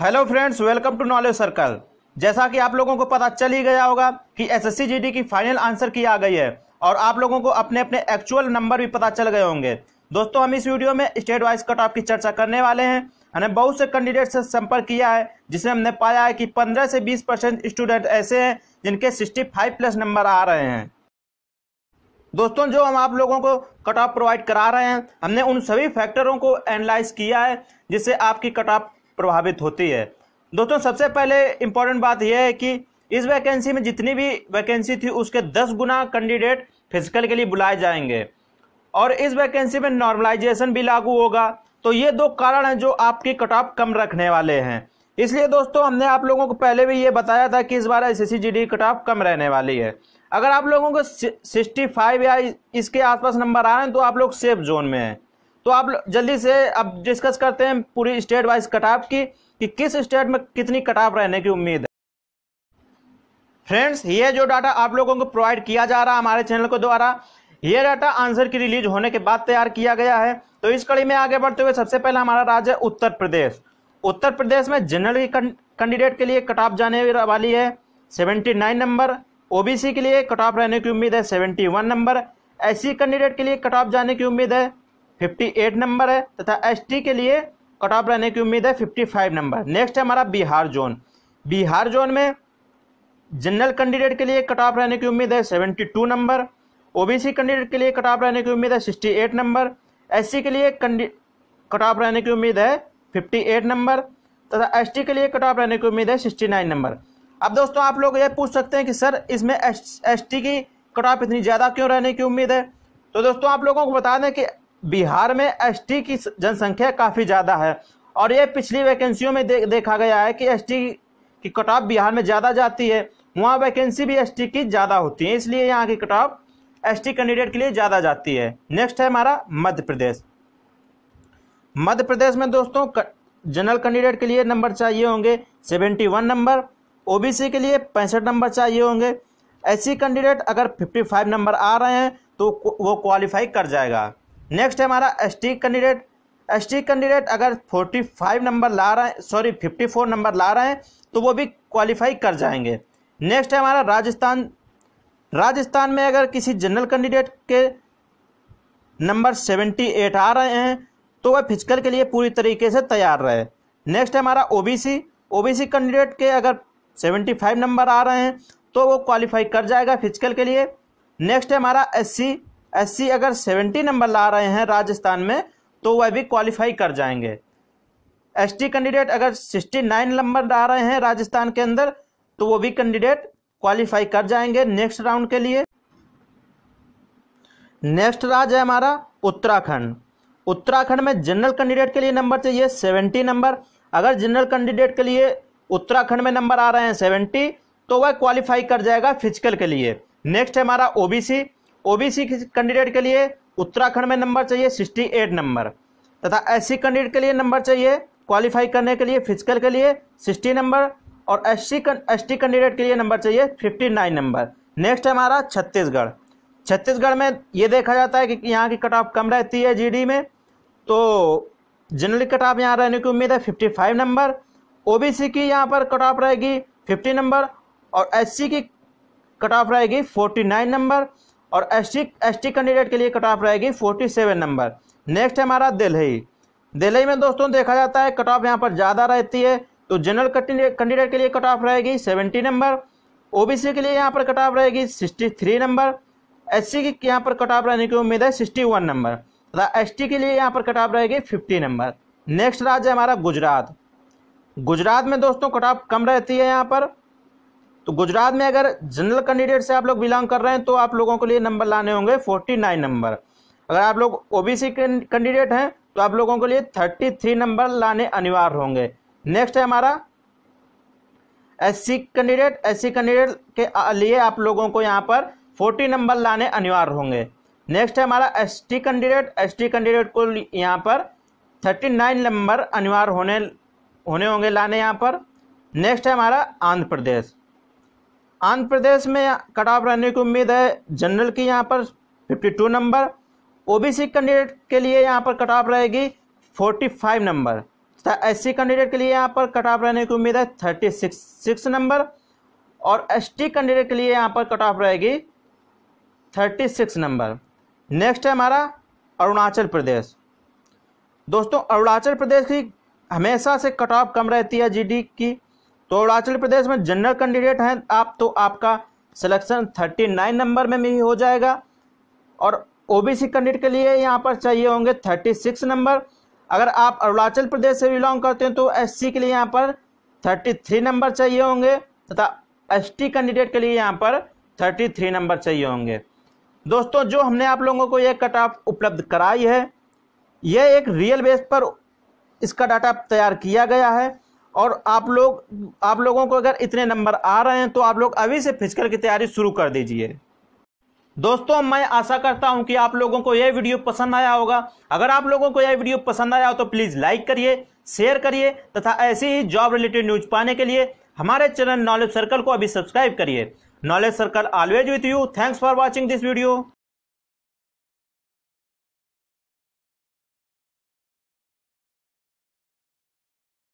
hello friends welcome to Knowledge Circle जैसा कि आप लोगों को पता चल ही गया होगा कि एसएससी जीडी की फाइनल आंसर की आ गई है और आप लोगों को अपने अपने एक्चुअल नंबर भी पता चल गए होंगे दोस्तों हम इस वीडियो में स्टेट वाइज कट ऑफ की चर्चा करने वाले हैं हमने बहुत से कैंडिडेट से संपर्क किया है जिसमें हमने पाया है कि पंद्रह से बीस स्टूडेंट ऐसे हैं जिनके सिक्सटी प्लस नंबर आ रहे हैं दोस्तों जो हम आप लोगों को कट ऑफ प्रोवाइड करा रहे हैं हमने उन सभी फैक्टरों को एनालाइज किया है जिससे आपकी कट ऑफ प्रभावित होती है दोस्तों सबसे पहले इम्पोर्टेंट बात यह है कि इस वैकेंसी में जितनी भी वैकेंसी थी उसके दस गुना कैंडिडेट फिजिकल के लिए बुलाए जाएंगे और इस वैकेंसी में नॉर्मलाइजेशन भी लागू होगा तो ये दो कारण हैं जो आपकी कट ऑफ कम रखने वाले हैं इसलिए दोस्तों हमने आप लोगों को पहले भी ये बताया था कि इस बार एस एस कट ऑफ कम रहने वाली है अगर आप लोगों को 65 या इसके आसपास नंबर आ रहे हैं तो आप लोग सेफ जोन में हैं तो आप जल्दी से अब डिस्कस करते हैं पूरी स्टेट वाइज कटाप की कि किस स्टेट में कितनी कटाप रहने की उम्मीद है फ्रेंड्स ये जो डाटा आप लोगों को प्रोवाइड किया जा रहा है हमारे चैनल के द्वारा ये डाटा आंसर की रिलीज होने के बाद तैयार किया गया है तो इस कड़ी में आगे बढ़ते हुए सबसे पहले हमारा राज्य है उत्तर प्रदेश उत्तर प्रदेश में जनरल कैंडिडेट के लिए कट ऑफ जाने वाली है 79 नंबर ओबीसी के लिए कट ऑफ रहने की उम्मीद है 71 नंबर एससी कैंडिडेट के लिए कट ऑफ जाने की उम्मीद है 58 नंबर है तथा एसटी के लिए कट ऑफ रहने की उम्मीद है 55 नंबर नेक्स्ट है हमारा बिहार जोन बिहार जोन में जनरल कैंडिडेट के लिए कट ऑफ रहने की उम्मीद है 72 नंबर ओबीसी कैंडिडेट के लिए कट ऑफ रहने की उम्मीद है 68 नंबर एससी के लिए कट ऑफ रहने की उम्मीद है 58 नंबर तथा टी के लिए कट ऑफ रहने की उम्मीद है नाइन नंबर अब दोस्तों आप लोग ये पूछ सकते हैं कि सर इसमें एस टी की कट ऑफ इतनी ज़्यादा क्यों रहने की उम्मीद है तो दोस्तों आप लोगों को बता दें कि बिहार में एसटी की जनसंख्या काफ़ी ज़्यादा है और ये पिछली वैकेंसियों में दे, देखा गया है कि एसटी की कट ऑफ बिहार में ज़्यादा जाती है वहाँ वैकेंसी भी एसटी की ज़्यादा होती है इसलिए यहाँ की कट ऑफ एसटी कैंडिडेट के लिए ज़्यादा जाती है नेक्स्ट है हमारा मध्य प्रदेश मध्य प्रदेश में दोस्तों जनरल कैंडिडेट के लिए नंबर चाहिए होंगे सेवेंटी वन नंबर ओबीसी के लिए पैंसठ नंबर चाहिए होंगे ऐसी कैंडिडेट अगर फिफ्टी फाइव नंबर आ रहे हैं तो वो क्वालिफाई कर जाएगा नेक्स्ट है हमारा एस कैंडिडेट एस कैंडिडेट अगर 45 नंबर ला रहे हैं सॉरी 54 नंबर ला रहे हैं तो वो भी क्वालिफाई कर जाएंगे नेक्स्ट है हमारा राजस्थान राजस्थान में अगर किसी जनरल कैंडिडेट के नंबर 78 आ रहे हैं तो वह फिजिकल के लिए पूरी तरीके से तैयार रहे नेक्स्ट है हमारा बी सी कैंडिडेट के अगर सेवेंटी नंबर आ रहे हैं तो वो क्वालिफाई कर जाएगा फिजिकल के लिए नेक्स्ट है हमारा एस एस अगर सेवेंटी नंबर ला रहे हैं राजस्थान में तो वह भी क्वालिफाई कर जाएंगे एस कैंडिडेट अगर सिक्सटी नाइन नंबर ला रहे हैं राजस्थान के अंदर तो वो भी कैंडिडेट क्वालिफाई कर जाएंगे नेक्स्ट राउंड के लिए नेक्स्ट राज्य है हमारा उत्तराखंड उत्तराखंड में जनरल कैंडिडेट के लिए नंबर चाहिए सेवेंटी नंबर अगर जनरल कैंडिडेट के लिए उत्तराखंड में नंबर आ रहे हैं सेवेंटी तो वह क्वालिफाई कर जाएगा फिजिकल के लिए नेक्स्ट है हमारा ओबीसी ओबीसी कैंडिडेट के लिए उत्तराखंड में नंबर चाहिए 68 नंबर तथा एससी कैंडिडेट के लिए नंबर चाहिए क्वालिफाई करने के लिए फिजिकल के लिए 60 नंबर और एससी एसटी कैंडिडेट के लिए नंबर चाहिए 59 नंबर नेक्स्ट है हमारा छत्तीसगढ़ छत्तीसगढ़ में ये देखा जाता है कि यहाँ की कट ऑफ कम रहती है जी में तो जनरली कट ऑफ यहाँ रहने की उम्मीद है फाइव नंबर ओबीसी की यहाँ पर कट ऑफ रहेगी फिफ्टी नंबर और एस की कट ऑफ रहेगी नाइन नंबर और एस टी कैंडिडेट के लिए कट ऑफ रहेगी फोर्टी सेवन नंबर नेक्स्ट है हमारा दिल्ली दिल्ली में दोस्तों देखा जाता है कट ऑफ यहाँ पर ज़्यादा रहती है तो जनरल कैंडिडेट के लिए कट ऑफ रहेगी सेवेंटी नंबर ओबीसी के लिए यहाँ पर कट ऑफ रहेगी sixty three number S C की यहाँ पर कट ऑफ रहने की उम्मीद है सिक्सटी वन नंबर तथा एस टी के लिए यहाँ पर कट ऑफ रहेगी फिफ्टी नंबर नेक्स्ट राज्य है हमारा गुजरात गुजरात में दोस्तों कट ऑफ कम रहती है यहाँ पर तो गुजरात में अगर जनरल कैंडिडेट से आप लोग बिलोंग कर रहे हैं तो आप लोगों के लिए नंबर लाने होंगे फोर्टी नाइन नंबर अगर आप लोग ओबीसी कैंडिडेट हैं तो आप लोगों के लिए थर्टी थ्री नंबर लाने अनिवार्य होंगे नेक्स्ट है हमारा एससी कैंडिडेट एससी कैंडिडेट के लिए आप लोगों को यहाँ पर फोर्टी नंबर लाने अनिवार्य होंगे नेक्स्ट है हमारा टी कैंडिडेट टी कैंडिडेट को यहाँ पर थर्टी नाइन नंबर अनिवार्य होने होने होंगे लाने यहाँ पर नेक्स्ट है हमारा आंध्र प्रदेश आंध्र प्रदेश में कट ऑफ रहने की उम्मीद है जनरल की यहाँ पर 52 नंबर ओबीसी कैंडिडेट के लिए यहाँ पर कट ऑफ रहेगी 45 नंबर तथा सी कैंडिडेट के लिए यहाँ पर कट ऑफ रहने की उम्मीद है 36 सिक्स नंबर और एसटी कैंडिडेट के लिए यहाँ पर कट ऑफ रहेगी 36 नंबर नेक्स्ट है हमारा अरुणाचल प्रदेश दोस्तों अरुणाचल प्रदेश की हमेशा से कट ऑफ कम रहती है डी की तो अरुणाचल प्रदेश में जनरल कैंडिडेट हैं आप तो आपका सिलेक्शन नाइन नंबर में भी हो जाएगा और ओबीसी कैंडिडेट के लिए यहाँ पर चाहिए होंगे सिक्स नंबर अगर आप अरुणाचल प्रदेश से बिलोंग करते हैं तो एससी के लिए यहाँ पर थर्टी थ्री नंबर चाहिए होंगे तथा एसटी कैंडिडेट के लिए यहाँ पर थर्टी थ्री नंबर चाहिए होंगे दोस्तों जो हमने आप लोगों को यह कट ऑफ उपलब्ध कराई है यह एक रियल बेस पर इसका डाटा तैयार किया गया है और आप लोग आप लोगों को अगर इतने नंबर आ रहे हैं तो आप लोग अभी से फिजिकल की तैयारी शुरू कर दीजिए दोस्तों मैं आशा करता हूं कि आप लोगों को यह वीडियो पसंद आया होगा अगर आप लोगों को यह वीडियो पसंद आया हो तो प्लीज़ लाइक करिए शेयर करिए तथा ऐसी ही जॉब रिलेटेड न्यूज पाने के लिए हमारे चैनल नॉलेज सर्कल को अभी सब्सक्राइब करिए knowledge circle always with you thanks for watching this video